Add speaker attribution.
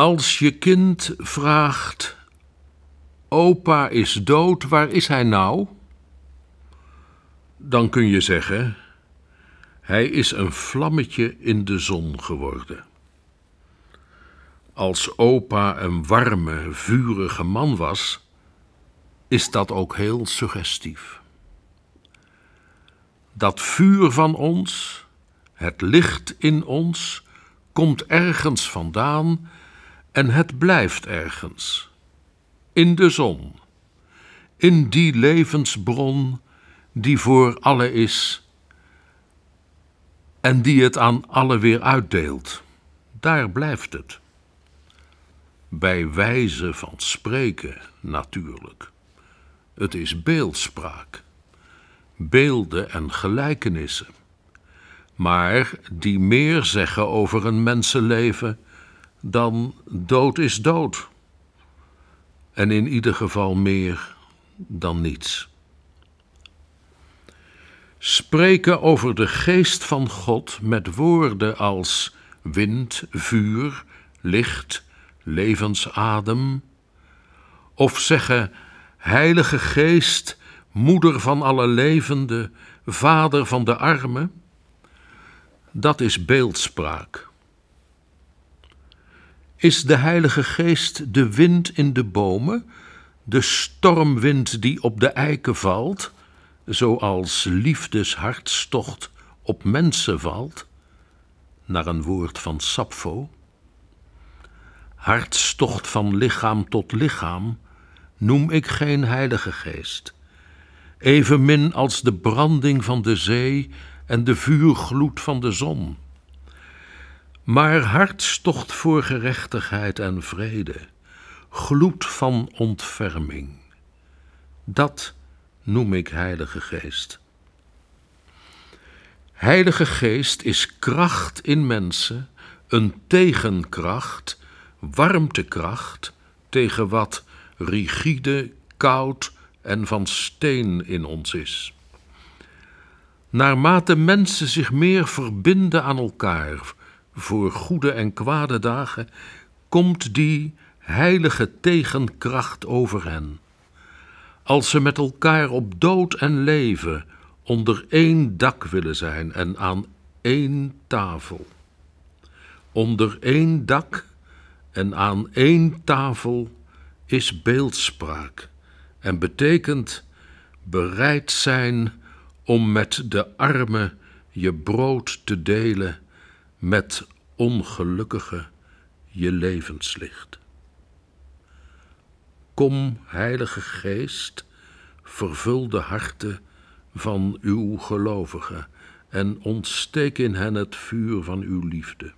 Speaker 1: Als je kind vraagt: Opa is dood, waar is hij nou? Dan kun je zeggen: Hij is een vlammetje in de zon geworden. Als opa een warme, vurige man was, is dat ook heel suggestief. Dat vuur van ons, het licht in ons, komt ergens vandaan en het blijft ergens. In de zon. In die levensbron die voor alle is en die het aan alle weer uitdeelt. Daar blijft het. Bij wijze van spreken natuurlijk. Het is beeldspraak, beelden en gelijkenissen, maar die meer zeggen over een mensenleven dan dood is dood. En in ieder geval meer dan niets. Spreken over de geest van God met woorden als wind, vuur, licht, levensadem. Of zeggen, Heilige Geest, moeder van alle levenden, vader van de armen. Dat is beeldspraak. Is de Heilige Geest de wind in de bomen, de stormwind die op de eiken valt, zoals liefdeshartstocht op mensen valt? Naar een woord van Sappho. Hartstocht van lichaam tot lichaam noem ik geen Heilige Geest, evenmin als de branding van de zee en de vuurgloed van de zon. Maar hartstocht voor gerechtigheid en vrede, gloed van ontferming. Dat noem ik Heilige Geest. Heilige Geest is kracht in mensen, een tegenkracht, warmtekracht tegen wat rigide, koud en van steen in ons is. Naarmate mensen zich meer verbinden aan elkaar, voor goede en kwade dagen, komt die heilige tegenkracht over hen. Als ze met elkaar op dood en leven onder één dak willen zijn en aan één tafel. Onder één dak en aan één tafel is beeldspraak en betekent bereid zijn om met de armen je brood te delen met ongelukkige je levenslicht. Kom, Heilige Geest, vervul de harten van uw gelovigen en ontsteek in hen het vuur van uw liefde.